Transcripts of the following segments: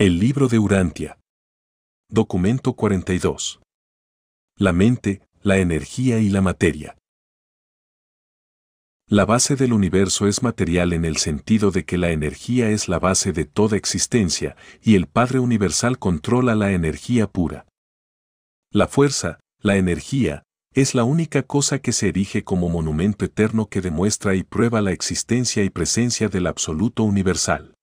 El libro de Urantia. Documento 42. La mente, la energía y la materia. La base del universo es material en el sentido de que la energía es la base de toda existencia y el Padre Universal controla la energía pura. La fuerza, la energía, es la única cosa que se erige como monumento eterno que demuestra y prueba la existencia y presencia del absoluto universal.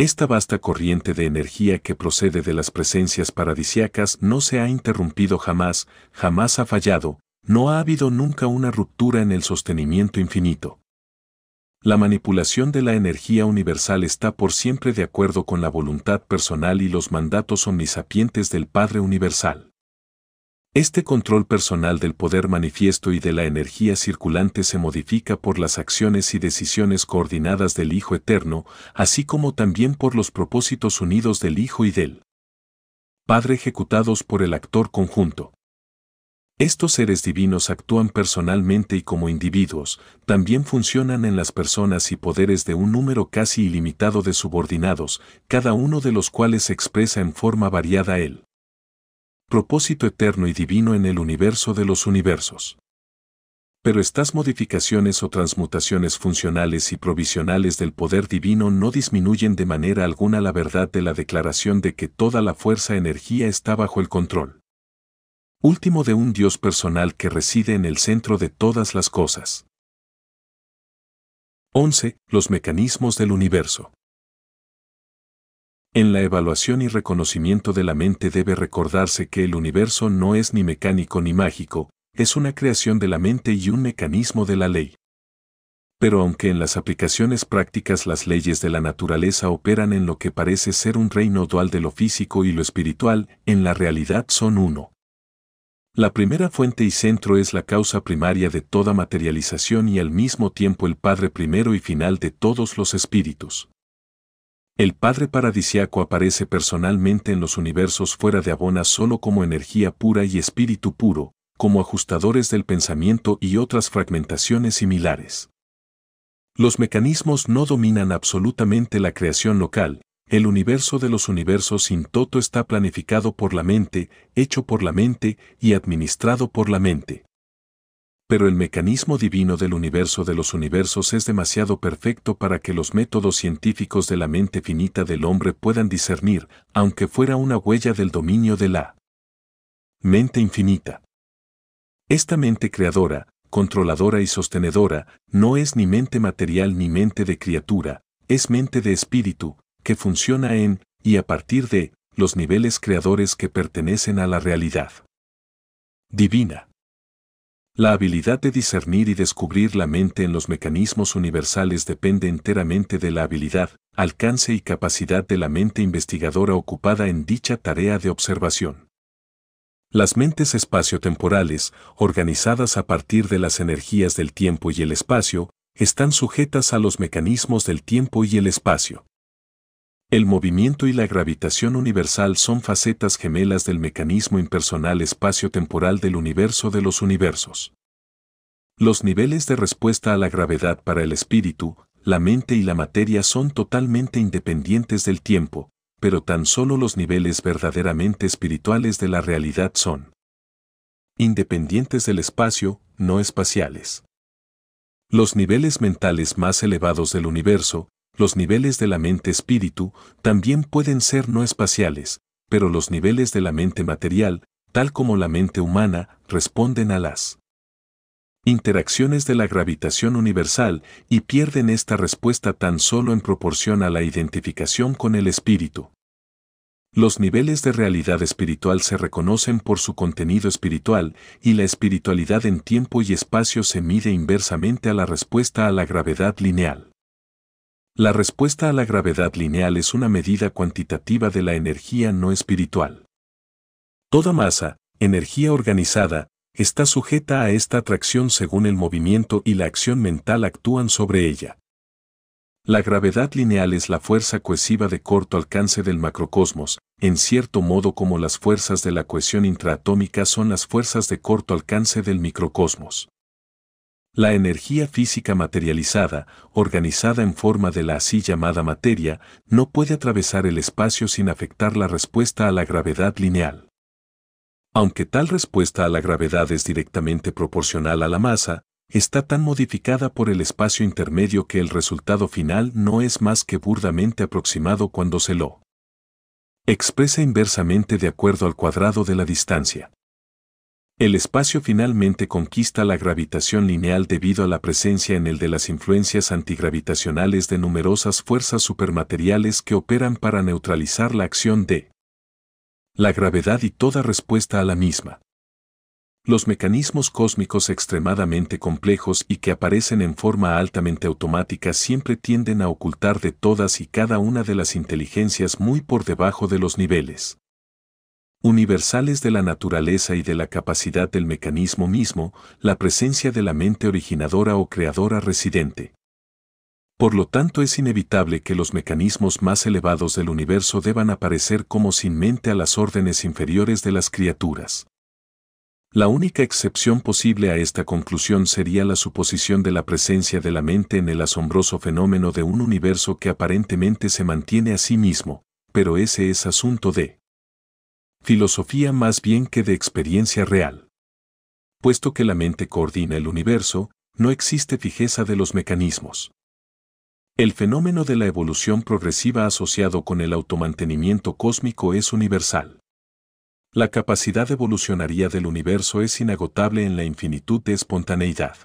Esta vasta corriente de energía que procede de las presencias paradisiacas no se ha interrumpido jamás, jamás ha fallado, no ha habido nunca una ruptura en el sostenimiento infinito. La manipulación de la energía universal está por siempre de acuerdo con la voluntad personal y los mandatos omnisapientes del Padre Universal. Este control personal del poder manifiesto y de la energía circulante se modifica por las acciones y decisiones coordinadas del Hijo Eterno, así como también por los propósitos unidos del Hijo y del Padre ejecutados por el actor conjunto. Estos seres divinos actúan personalmente y como individuos, también funcionan en las personas y poderes de un número casi ilimitado de subordinados, cada uno de los cuales se expresa en forma variada él propósito eterno y divino en el universo de los universos. Pero estas modificaciones o transmutaciones funcionales y provisionales del poder divino no disminuyen de manera alguna la verdad de la declaración de que toda la fuerza energía está bajo el control último de un Dios personal que reside en el centro de todas las cosas. 11. Los mecanismos del universo. En la evaluación y reconocimiento de la mente debe recordarse que el universo no es ni mecánico ni mágico, es una creación de la mente y un mecanismo de la ley. Pero aunque en las aplicaciones prácticas las leyes de la naturaleza operan en lo que parece ser un reino dual de lo físico y lo espiritual, en la realidad son uno. La primera fuente y centro es la causa primaria de toda materialización y al mismo tiempo el Padre primero y final de todos los espíritus. El Padre Paradisiaco aparece personalmente en los universos fuera de Abona solo como energía pura y espíritu puro, como ajustadores del pensamiento y otras fragmentaciones similares. Los mecanismos no dominan absolutamente la creación local, el universo de los universos sin toto está planificado por la mente, hecho por la mente y administrado por la mente pero el mecanismo divino del universo de los universos es demasiado perfecto para que los métodos científicos de la mente finita del hombre puedan discernir, aunque fuera una huella del dominio de la mente infinita. Esta mente creadora, controladora y sostenedora, no es ni mente material ni mente de criatura, es mente de espíritu, que funciona en, y a partir de, los niveles creadores que pertenecen a la realidad divina. La habilidad de discernir y descubrir la mente en los mecanismos universales depende enteramente de la habilidad, alcance y capacidad de la mente investigadora ocupada en dicha tarea de observación. Las mentes espaciotemporales, organizadas a partir de las energías del tiempo y el espacio, están sujetas a los mecanismos del tiempo y el espacio. El movimiento y la gravitación universal son facetas gemelas del mecanismo impersonal espacio-temporal del universo de los universos. Los niveles de respuesta a la gravedad para el espíritu, la mente y la materia son totalmente independientes del tiempo, pero tan solo los niveles verdaderamente espirituales de la realidad son independientes del espacio, no espaciales. Los niveles mentales más elevados del universo, los niveles de la mente espíritu también pueden ser no espaciales, pero los niveles de la mente material, tal como la mente humana, responden a las interacciones de la gravitación universal y pierden esta respuesta tan solo en proporción a la identificación con el espíritu. Los niveles de realidad espiritual se reconocen por su contenido espiritual y la espiritualidad en tiempo y espacio se mide inversamente a la respuesta a la gravedad lineal. La respuesta a la gravedad lineal es una medida cuantitativa de la energía no espiritual. Toda masa, energía organizada, está sujeta a esta atracción según el movimiento y la acción mental actúan sobre ella. La gravedad lineal es la fuerza cohesiva de corto alcance del macrocosmos, en cierto modo como las fuerzas de la cohesión intraatómica son las fuerzas de corto alcance del microcosmos. La energía física materializada, organizada en forma de la así llamada materia, no puede atravesar el espacio sin afectar la respuesta a la gravedad lineal. Aunque tal respuesta a la gravedad es directamente proporcional a la masa, está tan modificada por el espacio intermedio que el resultado final no es más que burdamente aproximado cuando se lo expresa inversamente de acuerdo al cuadrado de la distancia. El espacio finalmente conquista la gravitación lineal debido a la presencia en el de las influencias antigravitacionales de numerosas fuerzas supermateriales que operan para neutralizar la acción de la gravedad y toda respuesta a la misma. Los mecanismos cósmicos extremadamente complejos y que aparecen en forma altamente automática siempre tienden a ocultar de todas y cada una de las inteligencias muy por debajo de los niveles universales de la naturaleza y de la capacidad del mecanismo mismo, la presencia de la mente originadora o creadora residente. Por lo tanto es inevitable que los mecanismos más elevados del universo deban aparecer como sin mente a las órdenes inferiores de las criaturas. La única excepción posible a esta conclusión sería la suposición de la presencia de la mente en el asombroso fenómeno de un universo que aparentemente se mantiene a sí mismo, pero ese es asunto de filosofía más bien que de experiencia real. Puesto que la mente coordina el universo, no existe fijeza de los mecanismos. El fenómeno de la evolución progresiva asociado con el automantenimiento cósmico es universal. La capacidad evolucionaria del universo es inagotable en la infinitud de espontaneidad.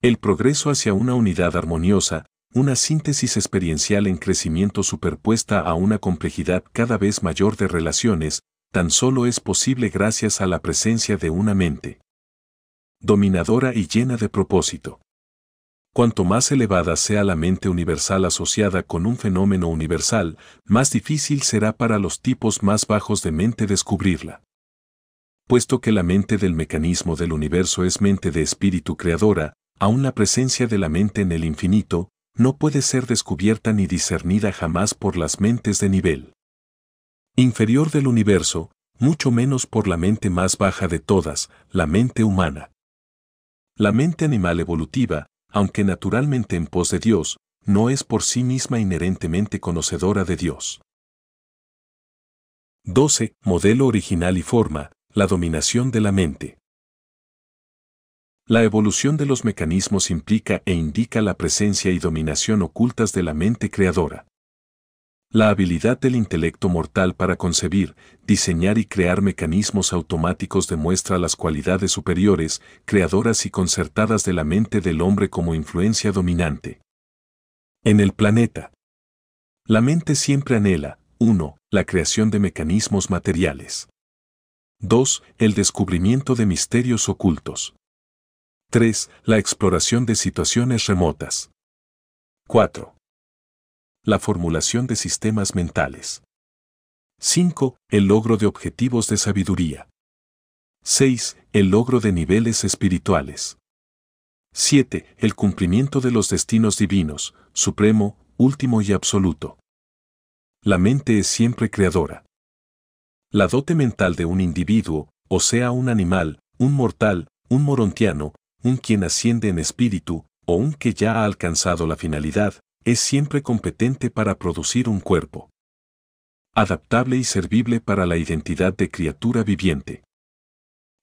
El progreso hacia una unidad armoniosa, una síntesis experiencial en crecimiento superpuesta a una complejidad cada vez mayor de relaciones, tan solo es posible gracias a la presencia de una mente dominadora y llena de propósito. Cuanto más elevada sea la mente universal asociada con un fenómeno universal, más difícil será para los tipos más bajos de mente descubrirla. Puesto que la mente del mecanismo del universo es mente de espíritu creadora, aún la presencia de la mente en el infinito, no puede ser descubierta ni discernida jamás por las mentes de nivel inferior del universo, mucho menos por la mente más baja de todas, la mente humana. La mente animal evolutiva, aunque naturalmente en pos de Dios, no es por sí misma inherentemente conocedora de Dios. 12. Modelo original y forma, la dominación de la mente. La evolución de los mecanismos implica e indica la presencia y dominación ocultas de la mente creadora. La habilidad del intelecto mortal para concebir, diseñar y crear mecanismos automáticos demuestra las cualidades superiores, creadoras y concertadas de la mente del hombre como influencia dominante. En el planeta. La mente siempre anhela, 1. La creación de mecanismos materiales. 2. El descubrimiento de misterios ocultos. 3. La exploración de situaciones remotas. 4. La formulación de sistemas mentales. 5. El logro de objetivos de sabiduría. 6. El logro de niveles espirituales. 7. El cumplimiento de los destinos divinos, supremo, último y absoluto. La mente es siempre creadora. La dote mental de un individuo, o sea un animal, un mortal, un morontiano, un quien asciende en espíritu, o un que ya ha alcanzado la finalidad, es siempre competente para producir un cuerpo. Adaptable y servible para la identidad de criatura viviente.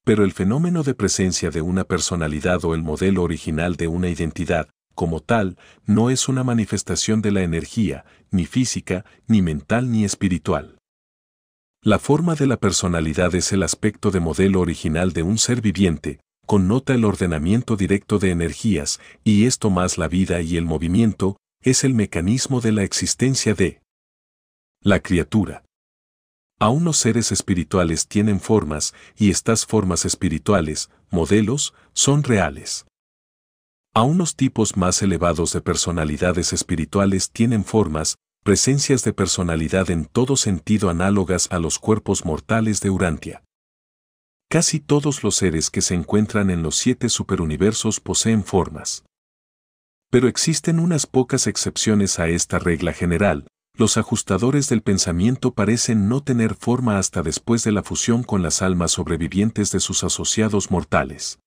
Pero el fenómeno de presencia de una personalidad o el modelo original de una identidad, como tal, no es una manifestación de la energía, ni física, ni mental, ni espiritual. La forma de la personalidad es el aspecto de modelo original de un ser viviente, connota el ordenamiento directo de energías, y esto más la vida y el movimiento, es el mecanismo de la existencia de la criatura. Aún los seres espirituales tienen formas, y estas formas espirituales, modelos, son reales. A unos tipos más elevados de personalidades espirituales tienen formas, presencias de personalidad en todo sentido análogas a los cuerpos mortales de Urantia. Casi todos los seres que se encuentran en los siete superuniversos poseen formas. Pero existen unas pocas excepciones a esta regla general. Los ajustadores del pensamiento parecen no tener forma hasta después de la fusión con las almas sobrevivientes de sus asociados mortales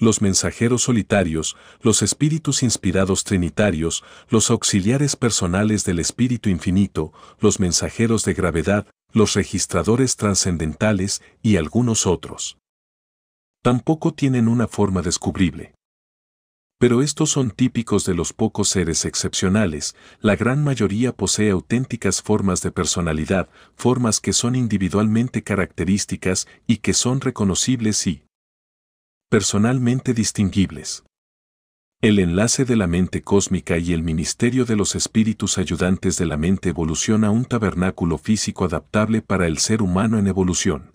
los mensajeros solitarios, los espíritus inspirados trinitarios, los auxiliares personales del Espíritu Infinito, los mensajeros de gravedad, los registradores trascendentales y algunos otros. Tampoco tienen una forma descubrible. Pero estos son típicos de los pocos seres excepcionales, la gran mayoría posee auténticas formas de personalidad, formas que son individualmente características y que son reconocibles y, personalmente distinguibles. El enlace de la mente cósmica y el ministerio de los espíritus ayudantes de la mente evoluciona un tabernáculo físico adaptable para el ser humano en evolución.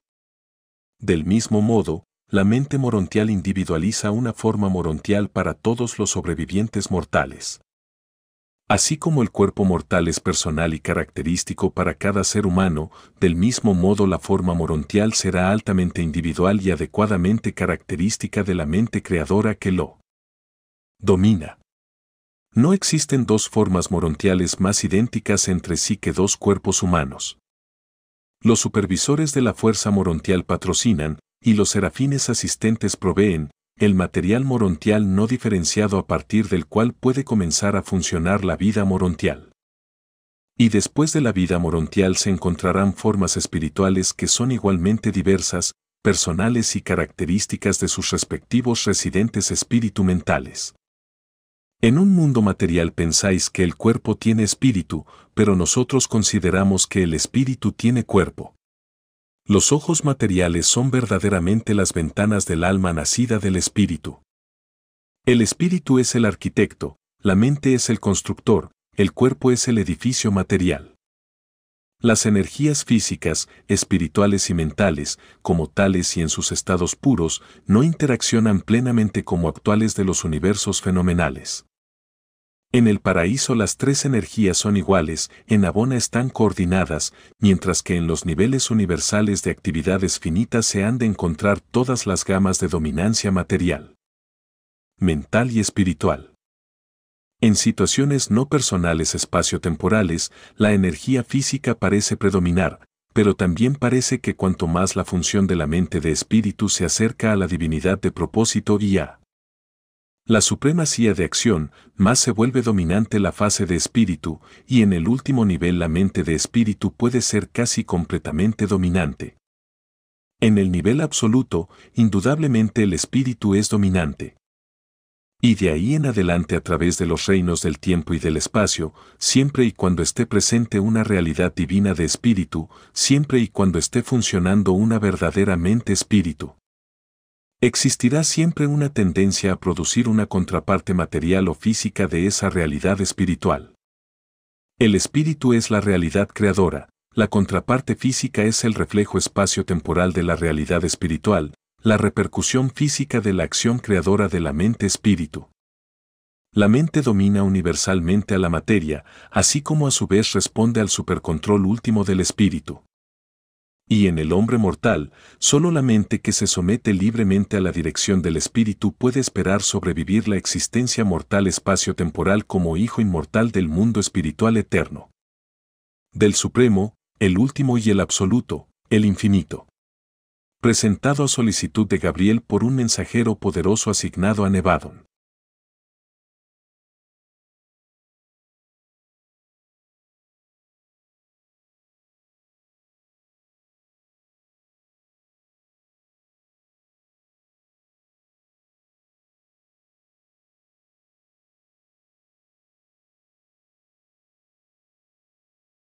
Del mismo modo, la mente morontial individualiza una forma morontial para todos los sobrevivientes mortales. Así como el cuerpo mortal es personal y característico para cada ser humano, del mismo modo la forma morontial será altamente individual y adecuadamente característica de la mente creadora que lo domina. No existen dos formas morontiales más idénticas entre sí que dos cuerpos humanos. Los supervisores de la fuerza morontial patrocinan, y los serafines asistentes proveen, el material morontial no diferenciado a partir del cual puede comenzar a funcionar la vida morontial. Y después de la vida morontial se encontrarán formas espirituales que son igualmente diversas, personales y características de sus respectivos residentes espíritu mentales. En un mundo material pensáis que el cuerpo tiene espíritu, pero nosotros consideramos que el espíritu tiene cuerpo. Los ojos materiales son verdaderamente las ventanas del alma nacida del espíritu. El espíritu es el arquitecto, la mente es el constructor, el cuerpo es el edificio material. Las energías físicas, espirituales y mentales, como tales y en sus estados puros, no interaccionan plenamente como actuales de los universos fenomenales. En el paraíso las tres energías son iguales, en Abona están coordinadas, mientras que en los niveles universales de actividades finitas se han de encontrar todas las gamas de dominancia material, mental y espiritual. En situaciones no personales espacio-temporales, la energía física parece predominar, pero también parece que cuanto más la función de la mente de espíritu se acerca a la divinidad de propósito y a la supremacía de acción, más se vuelve dominante la fase de espíritu, y en el último nivel la mente de espíritu puede ser casi completamente dominante. En el nivel absoluto, indudablemente el espíritu es dominante. Y de ahí en adelante a través de los reinos del tiempo y del espacio, siempre y cuando esté presente una realidad divina de espíritu, siempre y cuando esté funcionando una verdadera mente espíritu. Existirá siempre una tendencia a producir una contraparte material o física de esa realidad espiritual. El espíritu es la realidad creadora, la contraparte física es el reflejo espacio-temporal de la realidad espiritual, la repercusión física de la acción creadora de la mente-espíritu. La mente domina universalmente a la materia, así como a su vez responde al supercontrol último del espíritu. Y en el hombre mortal, solo la mente que se somete libremente a la dirección del espíritu puede esperar sobrevivir la existencia mortal espacio-temporal como hijo inmortal del mundo espiritual eterno. Del Supremo, el último y el absoluto, el infinito. Presentado a solicitud de Gabriel por un mensajero poderoso asignado a Nevadon.